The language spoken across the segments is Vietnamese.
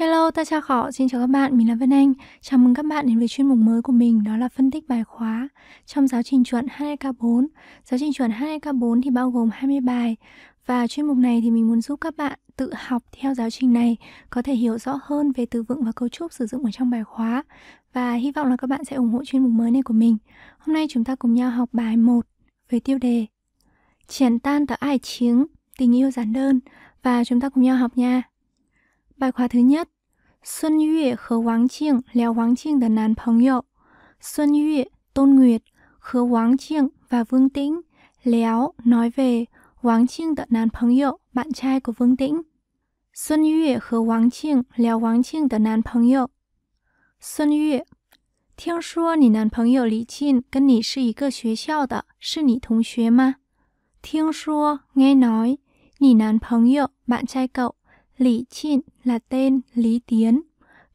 Hello, ta chào khỏ, xin chào các bạn, mình là Vân Anh Chào mừng các bạn đến với chuyên mục mới của mình, đó là phân tích bài khóa Trong giáo trình chuẩn 2K4 Giáo trình chuẩn 2K4 thì bao gồm 20 bài Và chuyên mục này thì mình muốn giúp các bạn tự học theo giáo trình này Có thể hiểu rõ hơn về từ vựng và cấu trúc sử dụng ở trong bài khóa Và hy vọng là các bạn sẽ ủng hộ chuyên mục mới này của mình Hôm nay chúng ta cùng nhau học bài 1 với tiêu đề Triển tan tờ ai chiến, tình yêu giản đơn Và chúng ta cùng nhau học nha Bài khóa thứ nhất Xuân Yue Khớ Wang Qing Liao Wang Qing là nàn phong hiệu Xuân Yue, Tôn Nguyệt, Khớ Wang Qing và Vương Tĩnh Léo nói về Wang Qing là nàn phong hiệu bạn trai của Vương Tĩnh Xuân Yue Khớ Wang Qing Liao Wang Qing là nàn phong hiệu Xuân Yue 听说你男朋友李沁跟你是一个学校的，是你同学吗？听说 nghe nói 你男朋友 bạn trai cậu Lý Trịn là tên Lý Tiến,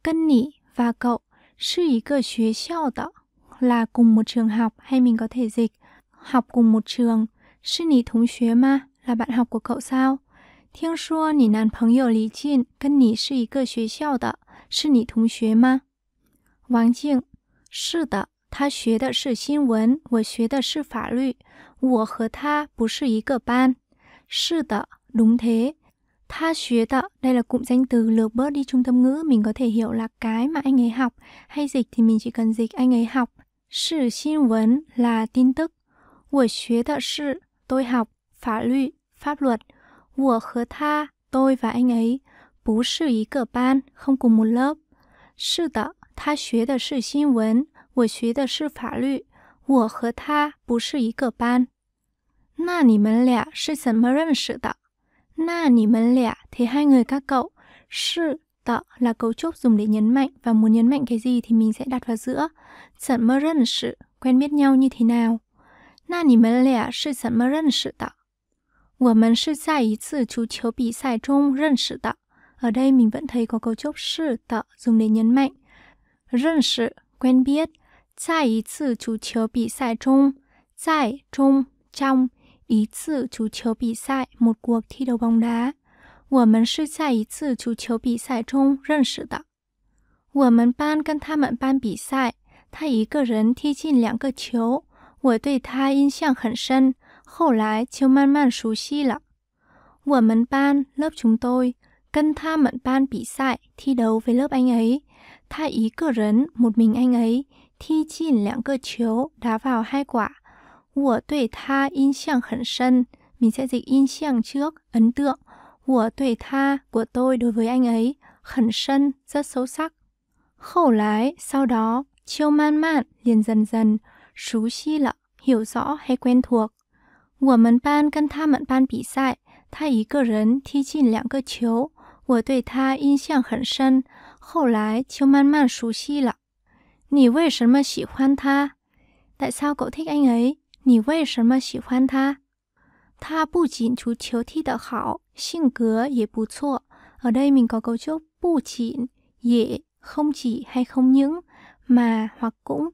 Cân Nị và cậu sư ý cờ xuế xiao đó là cùng một trường học hay mình có thể dịch học cùng một trường. Sư nì thống xuế ma là bạn học của cậu sao? Thiên xua nì Lý Trịn cân nì sư ý cờ xuế xiao đó, sư nì thống xuế ma? Wang Jing, 是的，他学的是新闻，我学的是法律，我和他不是一个班。是的，đúng thế, tha xuyết ạ, đây là cụm danh từ lược bớt đi trung tâm ngữ, mình có thể hiểu là cái mà anh ấy học, hay dịch thì mình chỉ cần dịch anh ấy học. Sự xin vấn là tin tức. Của xuyết tạo sự, tôi học, pháp luật, pháp luật. Của khớ tha, tôi và anh ấy. Bú sự ý cỡ ban, không cùng một lớp. Sự tạo, tha xuyết tạo sự xin vấn, của xuyết tạo sự pháp luật. 我和他不是一个班。那你们俩是怎么认识的？Na nỉ mân lẻ thế hai người các cậu. Sự tợ là cấu trúc dùng để nhấn mạnh và muốn nhấn mạnh cái gì thì mình sẽ đặt vào giữa. Sẵn mơ rân sự quen biết nhau như thế nào. Na nỉ mân lẻ sự sẵn mơ rân sự tợ. 我们是在一次足球比赛中认识的。Ở đây mình vẫn thấy có cấu trúc sự tợ dùng để nhấn mạnh. Rân sự, quen biết. Tại 一次足球比赛中, tại, trong, trong. 一次足球比赛，母国踢的翁达，我们是在一次足球比赛中认识的。我们班跟他们班比赛，他一个人踢进两个球，我对他印象很深，后来就慢慢熟悉了。我们班 lớp chúng tôi 跟他们班比赛，踢球 với lớp a n y 他一个人 m ộ a n y 踢进两个球，打 v 嗨 o 我对他印象很深. Mình sẽ dịch 印象 trước, ấn tượng. 我对他, của tôi đối với anh ấy, hẳn sân, rất sâu sắc. Khẩu lái, sau đó, chiêu man mạn, liền dần dần, xú xi lợ, hiểu rõ hay quen thuộc. Của mần ban cân tha mận ban bị sai, tha ý cơ rấn thi chinh lạng cơ chiếu. Của tôi tha in xiang hẳn sân, hậu lái, chiêu man mạn xú xi lợ. Nì vây sân mơ xỉ khoan tha. Tại sao cậu thích anh ấy? 你为什么喜欢他？他不仅足球踢得好，性格也不错。Ở đây mình có cấu trúc bu chỉn, 也 không chỉ hay không những, mà hoặc cũng.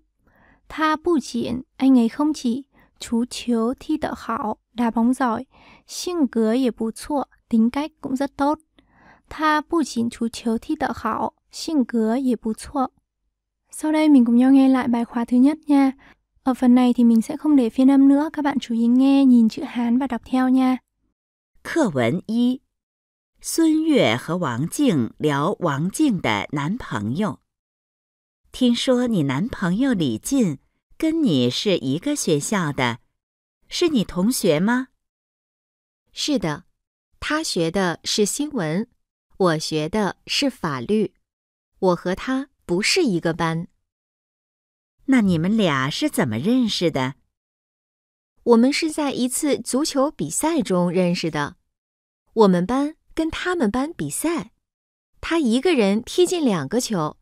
Tha bu chỉn, anh ấy không chỉ, chú chiếu thi đậu khảo, đá bóng giỏi, xinh cứa 也不错, tính cách cũng rất tốt. Tha bu chỉn chú chiếu thi đậu khảo, xinh cứa 也不错. Sau đây mình cùng nhau nghe lại bài khóa thứ nhất nha. ở phần này thì mình sẽ không để phiên âm nữa các bạn chú ý nghe nhìn chữ hán và đọc theo nha. 起始课文一，孙悦和王静聊王静的男朋友。听说你男朋友李进跟你是一个学校的，是你同学吗？是的，他学的是新闻，我学的是法律，我和他不是一个班。那你们俩是怎么认识的？我们是在一次足球比赛中认识的。我们班跟他们班比赛，他一个人踢进两个球，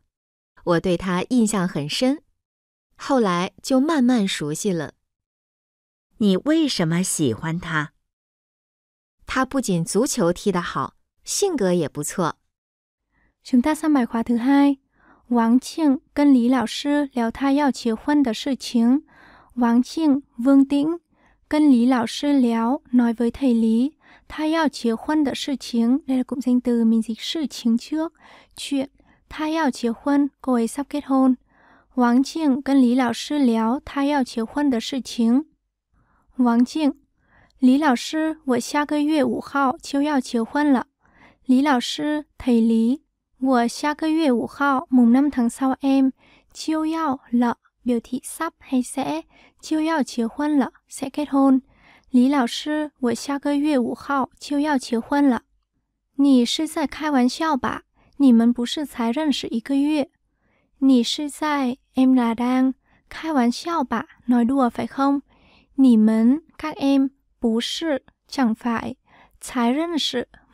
我对他印象很深。后来就慢慢熟悉了。你为什么喜欢他？他不仅足球踢得好，性格也不错。王静跟李老师聊她要结婚的事情。王静，Vương tĩnh，跟李老师聊 nói với thầy Lý，她要结婚的事情。đây là cũng danh từ mình dịch sự tình trước chuyện，她要结婚，cô ấy sắp kết hôn。王静跟李老师聊她要求婚的事情。王静，李老师，我下个月五号就要求婚了。李老师，thầy Lý。我下个月五号 mùng 5 tháng sau em chiêu yao lợ biểu thị sắp hay sẽ chiêu yao chiều hôn lợ sẽ kết hôn Lý em là đang khai 玩笑吧 nói đùa phải không các em, bú chẳng phải. Thái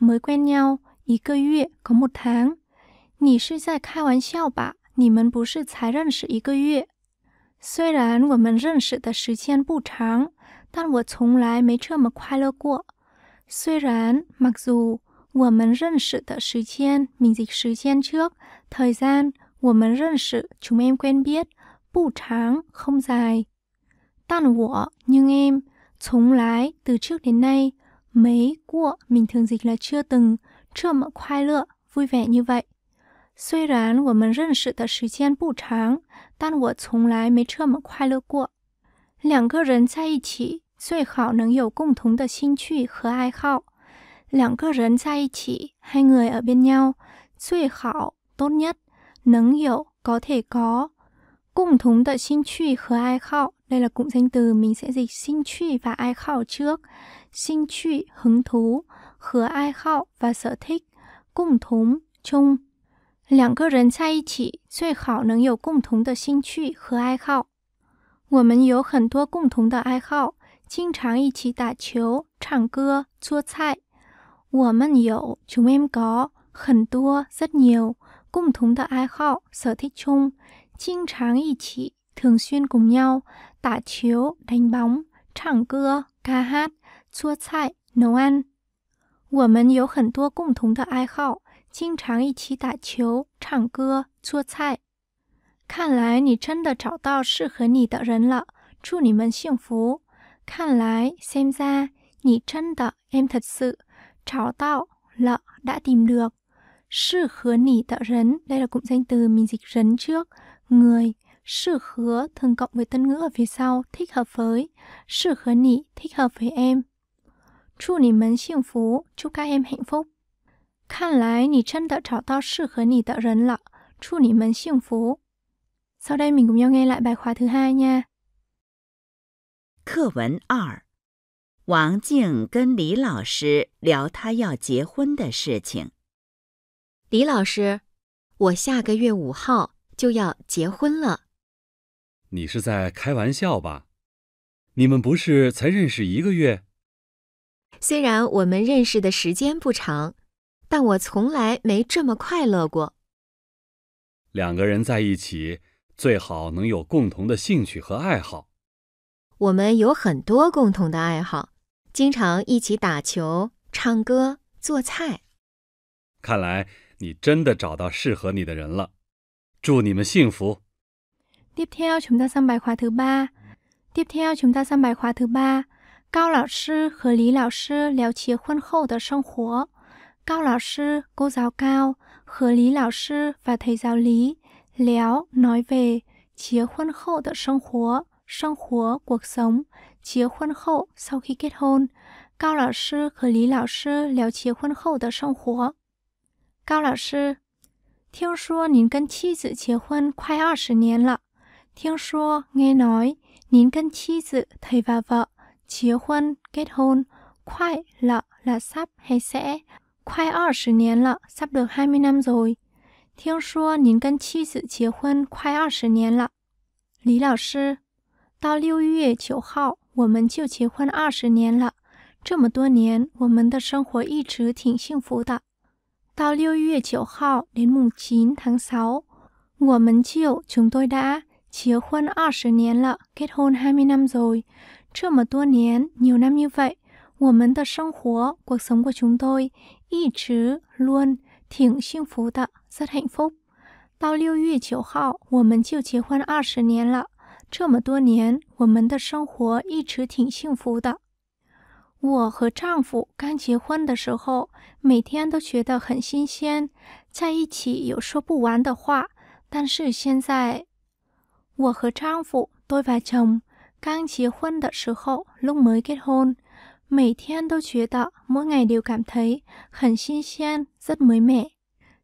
mới quen nhau, ý có một tháng. 你是在开玩笑吧？你们不是才认识一个月？虽然我们认识的时间不长，但我从来没这么快乐过。虽然 mặc dù 我们认识的时间，mình dịch 时间 trước thời gian，我们认识，chúng em quen không dài。但我 nhưng em 从来 từ trước đến nay mấy mình thường dịch là chưa từng vui vẻ như vậy。虽然我们认识的时间不长，但我从来没这么快乐过。两个人在一起，最好能有共同的兴趣和爱好。两个人在一起，hai người ở bên nhau，最好 tốt nhất 能有 có thể có cùng thống tận sinh truy 和 ai khao đây là cụm danh từ mình sẽ dịch sinh truy và sở thích cùng thống chung 两个人在一起最好能有共同的兴趣和爱好。我们有很多共同的爱好，经常一起打球、唱歌、做菜。我们有，c h ú 很多 rất nhiều，共同的爱好 sở thích chung，经常一起 thường xuyên cùng nhau，打球 đánh bóng，唱歌 ca hát，做菜 nấu ăn。我们有很多共同的爱好。经常一起打球、唱歌、做菜。看来你真的找到适合你的人了，祝你们幸福。看来 xem ra 你真的 em thật sự 找到了 đã tìm được 适合你的人 đây là cụm danh từ mình dịch rấn trước người 适合 thường cộng với tân ngữ ở phía sau thích hợp với 适合你 thích hợp với em 祝你们幸福，祝各 em hạnh phúc。看来你真的找到适合你的人了，祝你们幸福！来课文二，王静跟李老师聊她要结婚的事情。李老师，我下个月五号就要结婚了。你是在开玩笑吧？你们不是才认识一个月？虽然我们认识的时间不长。但我从来没这么快乐过。两个人在一起，最好能有共同的兴趣和爱好。我们有很多共同的爱好，经常一起打球、唱歌、做菜。看来你真的找到适合你的人了。祝你们幸福。tiếp theo chúng ta sang bài khóa thứ ba tiếp theo chúng ta sang bài khóa thứ ba. Cao 老师和李老师聊起婚后的生活。Cao lão sư, cô giáo Cao, Hứa Lý sư và thầy giáo Lý léo nói về chia huân khẩu tự sinh khóa, sinh khóa cuộc sống, chia huân hậu sau khi kết hôn. Cao lão sư, Hứa Lý lão 师聊结婚后的生活。高老师，听说您跟妻子结婚快二十年了。听说 nghe nói nói 您跟妻子 thầy và vợ 结婚 kết hôn 快 là là sắp hay sẽ 快二十年了，差不多二十年 rồi。听说您跟妻子结婚快二十年了，李老师，到六月九号我们就结婚二十年了。这么多年，我们的生活一直挺幸福的。到六月九号 đến mùng chín tháng sáu，我们就 chúng tôi đã 结婚二十年了，kết hôn hai mươi năm rồi。这么多年，nhiều năm như vậy。我们的生活过生过熊堆一直论挺幸福的是很丰到六月九号我们就结婚二十年了这么多年我们的生活一直挺幸福的我和丈夫刚结婚的时候每天都觉得很新鲜在一起有说不完的话但是现在我和丈夫都在从刚结婚的时候都没结婚每天都觉得，mỗi ngày đều cảm thấy thấy 很新鲜，rất mới mẻ。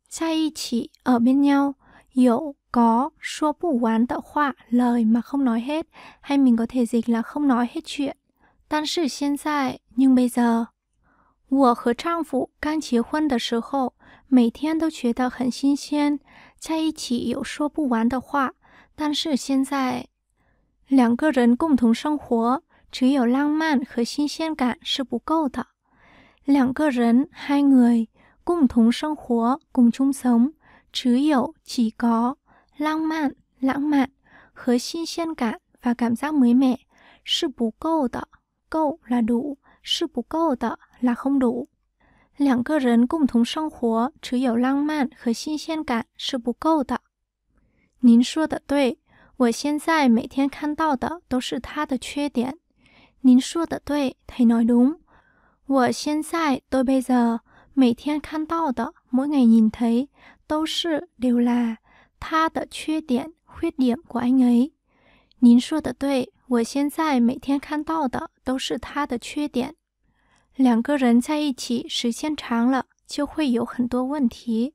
在一起 ở bên nhau, hiểu có số bù quán tạo khoa lời mà không nói hết, hay mình có thể dịch là không nói hết chuyện. Tan sự hiện tại, nhưng bây giờ. 我和丈夫刚结婚的时候，每天都觉得很新鲜，在一起有说不完的话。但是现在，两个人共同生活。只有浪漫和新鲜感是不够的。两个人，h 爱共同生活，共 ù 生，只有，几个浪漫、浪漫，和新鲜感，发感 c 美美是不够的。够，là 是不够的，là k 两个人共同生活，只有浪漫和新鲜感是不够的。您说的对，我现在每天看到的都是他的缺点。您说的对，thầy nói đúng. 我现在，tôi bây giờ，每天看到的，mỗi ngày nhìn thấy，都是 đều là 他的缺点、khuyết điểm của anh ấy。您说的对，我现在每天看到的都是他的缺点。两个人在一起时间长了，就会有很多问题。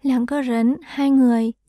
两个人，hai người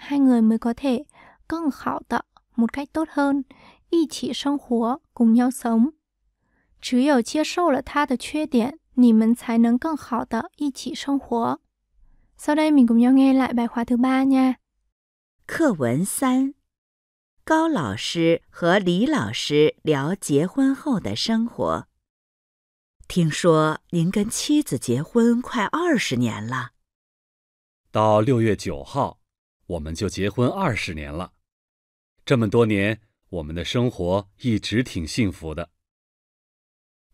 hai người mới có thể thể 更好的 một cách tốt hơn, 一起生活 cùng nhau sống. Sau đây mình cùng nhau nghe lại bài khóa thứ ba nha. 课文三，高老师和李老师聊结婚后的生活。听说您跟妻子结婚快二十年了。到六月九号，我们就结婚二十年了。这么多年，我们的生活一直挺幸福的。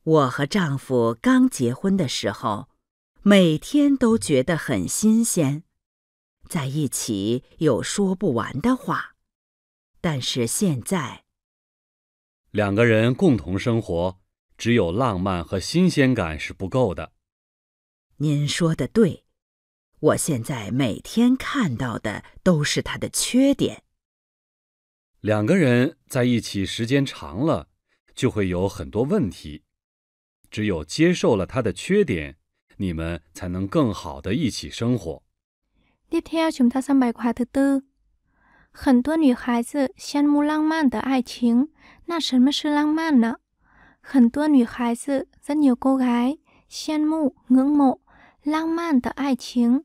我和丈夫刚结婚的时候，每天都觉得很新鲜，在一起有说不完的话。但是现在，两个人共同生活，只有浪漫和新鲜感是不够的。您说的对。我现在每天看到的都是他的缺点。两个人在一起时间长了，就会有很多问题。只有接受了他的缺点，你们才能更好的一起生活。那天请他三百块的多。很多女孩子羡慕浪漫的爱情。那什么是浪漫呢？很多女孩子，真有够爱羡慕，冷漠、浪漫的爱情。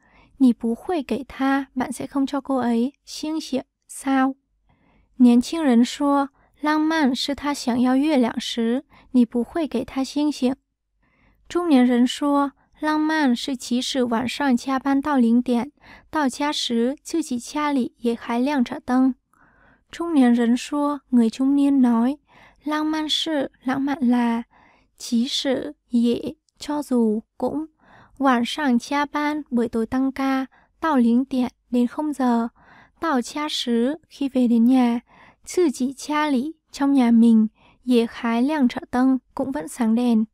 你不会给他满天空照个哎星星，骚。年轻人说，浪漫是他想要月亮时，你不会给他星星。中年人说，浪漫是即使晚上加班到零点，到家时自己家里也还亮着灯。中年人说，我中年来。浪漫是浪 n 啦，即使也。ó i 晚上加班, buổi tối tăng ca, tao lính tiện đến không giờ. Tao cha sứ khi về đến nhà, sư chỉ cha lý trong nhà mình, dễ khái làng trợ tân cũng vẫn sáng đèn.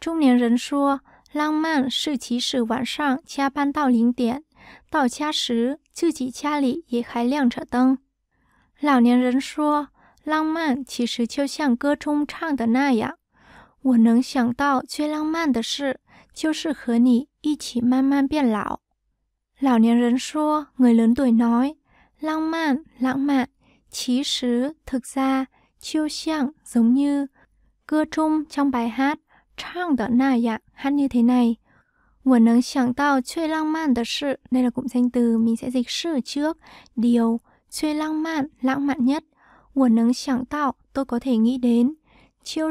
Trung niên rấn xua, lang man sư chỉ sử 晚上加班到零点，到家时自己家里也还亮着灯。老年人说，浪漫其实就像歌中唱的那样，我能想到最浪漫的事。就是和你一起慢慢变老。老年人说，người lớn tuổi nói, lãng mạn, lãng mạn, chí 实, thực ra, chiêu giống như Cơ trong bài hát Trang hát như thế này. Nguồn đây là cụm danh từ mình sẽ dịch sự trước, điều, chơi lãng mạn, nhất. Nguồn tôi có thể nghĩ đến. Chiêu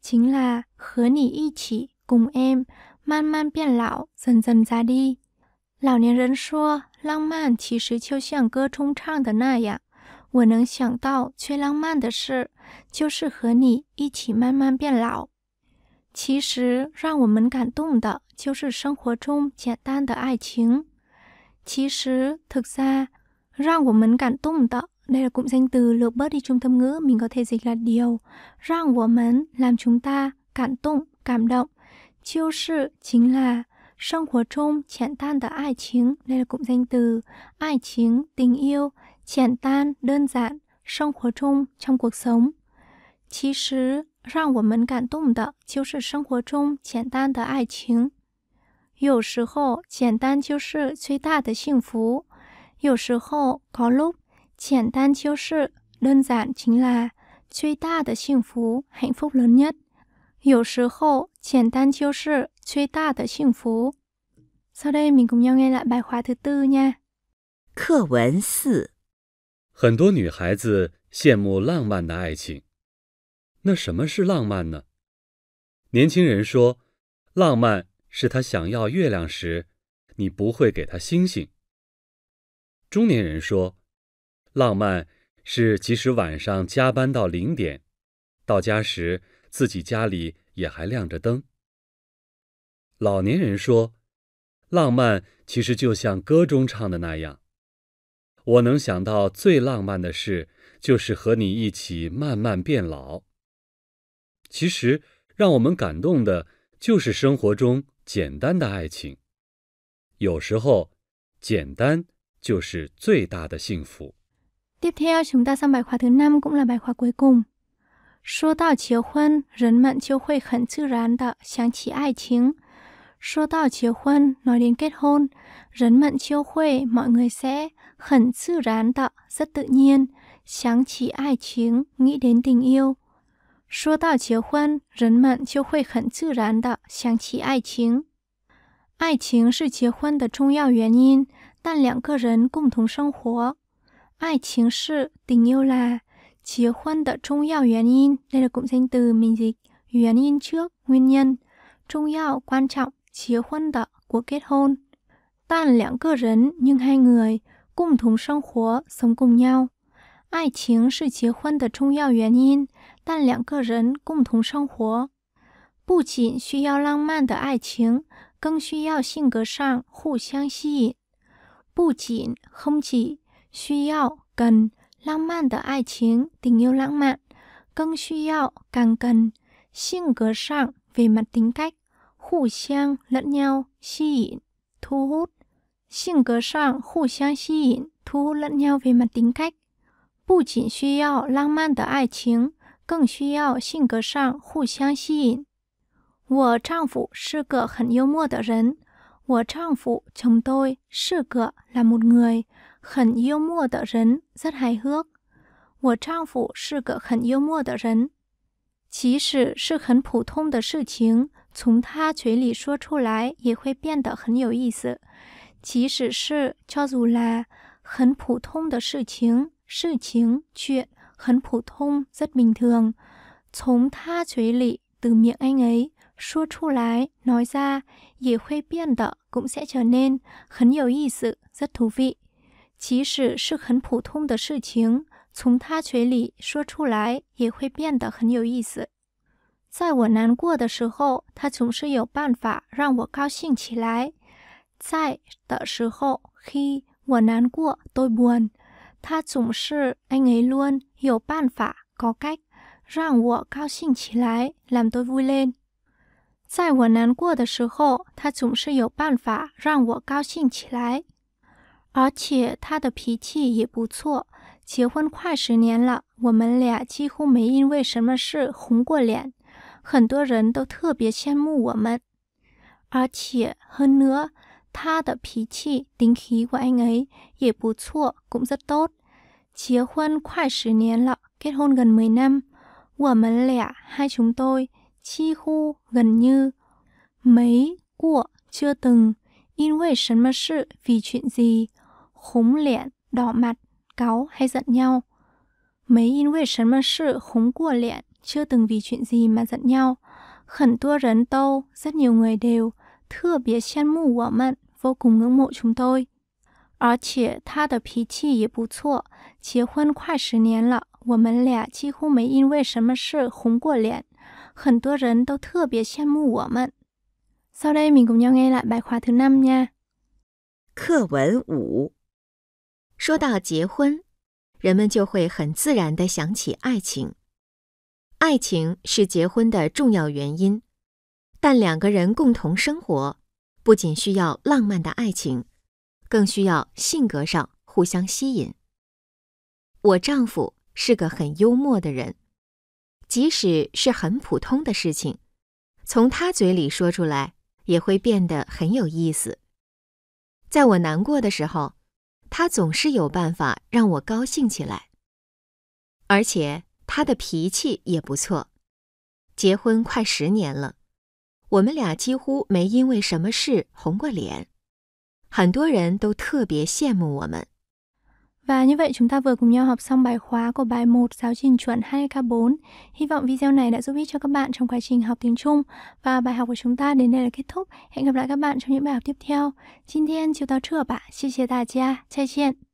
chính là khứa cùng em, 慢慢变老，渐渐 già đi。老年人说，浪漫其实就像歌中唱的那样，我能想到最浪漫的事，就是和你一起慢慢变老。其实让我们感动的就是生活中简单的爱情。其实 thực ra Rằng của mình cảm động tợ Đây là cụm danh từ lược bớt đi trung tâm ngữ Mình có thể dịch là điều Rằng của mình làm chúng ta cảm động, cảm động 就是 chính là 生活 trung chẹn tan đây là cụm danh từ. tình yêu, đơn giản, trong cuộc sống. Chí sứ, rằng của mình cảm động đó, chiếu sự sinh hoạt trung chẹn tan tờ đơn giản chính là 最大的幸福, hạnh phúc lớn nhất. 有时候，简单就是最大的幸福。sau de mình cũng n 四，很多女孩子羡慕浪漫的爱情。那什么是浪漫呢？年轻人说，浪漫是他想要月亮时，你不会给他星星。中年人说，浪漫是即使晚上加班到零点，到家时。自己家里也还亮着灯。老年人说：“浪漫其实就像歌中唱的那样，我能想到最浪漫的事，就是和你一起慢慢变老。”其实，让我们感动的就是生活中简单的爱情。有时候，简单就是最大的幸福。说到结婚，人们就会很自然的想起爱情。说到结婚，那年人们就会 mọi người sẽ 很自然的、rất tự nhiên 想起爱情，nghĩ đến tình yêu。说到结婚，人们就会很自然的想起爱情。爱情是结婚的重要原因，但两个人共同生活，爱情是顶优啦。结婚的重要原因，đây là cụm danh từ mình dịch nguyên nhân trước, nguyên nhân. Trọng yếu, quan trọng, chia hôn đợ, của kết hôn. Tàn lãng cơ rấn, nhưng hai người, cùng thùng sông khóa, sống cùng nhau. Ai chính sự chia hôn đợ trọng yếu nguyên nhân, tàn lãng cơ rấn, cùng thùng sông khóa. 不仅需要浪漫的爱情，更需要性格上互相吸引。不仅 không chỉ 需要 cần 浪漫的爱情，tình yêu lãng mạn, cần 需要 càng cần, 性格上 về mặt tính cách, 互相 lẫn nhau, 吸引 thu hút, 性格上互相吸引 thu hút lẫn nhau về mặt tính cách. 不仅需要浪漫的爱情，更需要性格上互相吸引。我丈夫是个很幽默的人。我丈夫 chồng tôi 是个 là một người 很幽默的人 rất hài hước。我丈夫是个很幽默的人。即使是很普通的事情，从他嘴里说出来也会变得很有意思。即使是叫出来很普通的事情，事情 chuyện 很普通 rất bình thường，从他嘴里 từ miệng anh ấy 说出来 nói ra để khoe biễn đó cũng sẽ trở nên khấn nhiều ý sự rất thú vị. 即使是很普通的事情，从他嘴里说出来也会变得很有意思。在我难过的时候，他总是有办法让我高兴起来。在的时候，he，我难过对不？他总是，anh y 有办法搞该让我高兴起来 l à 不 t i 在我难过的时候，他总是有办法让我高兴起来。而且他的脾气也不错。结婚快十年了，我们俩几乎没因为什么事红过脸，很多人都特别羡慕我们。而且 hơn nữa, 他的脾气, tính của anh cũng rất tốt. hôn gần 10 năm. hai chúng tôi, chi khu gần như. Mấy, của, chưa từng. In wei shen ma shi, vì chuyện gì. 红脸 đỏ mặt, cáu hay giận nhau. Mấy in về sân mân sự khúng của liện, chưa từng vì chuyện gì mà giận nhau. Khẩn tua rấn tâu, rất nhiều người đều, thưa bía chen mù của mận, vô cùng ngưỡng mộ chúng tôi. Ở chĩa tha đờ phí chì yế bù chua, chía huân Sau đây mình cùng nhau nghe lại bài khóa thứ 5 nha. 5. 说到结婚，人们就会很自然的想起爱情。爱情是结婚的重要原因，但两个人共同生活，不仅需要浪漫的爱情，更需要性格上互相吸引。我丈夫是个很幽默的人，即使是很普通的事情，从他嘴里说出来也会变得很有意思。在我难过的时候，他总是有办法让我高兴起来，而且他的脾气也不错。结婚快十年了，我们俩几乎没因为什么事红过脸。很多人都特别羡慕我们。Và như vậy chúng ta vừa cùng nhau học xong bài khóa của bài 1 giáo trình chuẩn 2K4. Hy vọng video này đã giúp ích cho các bạn trong quá trình học tiếng Trung. Và bài học của chúng ta đến đây là kết thúc. Hẹn gặp lại các bạn trong những bài học tiếp theo. Xin thiên chiều tao chữa bạn. Xin chia tà chia.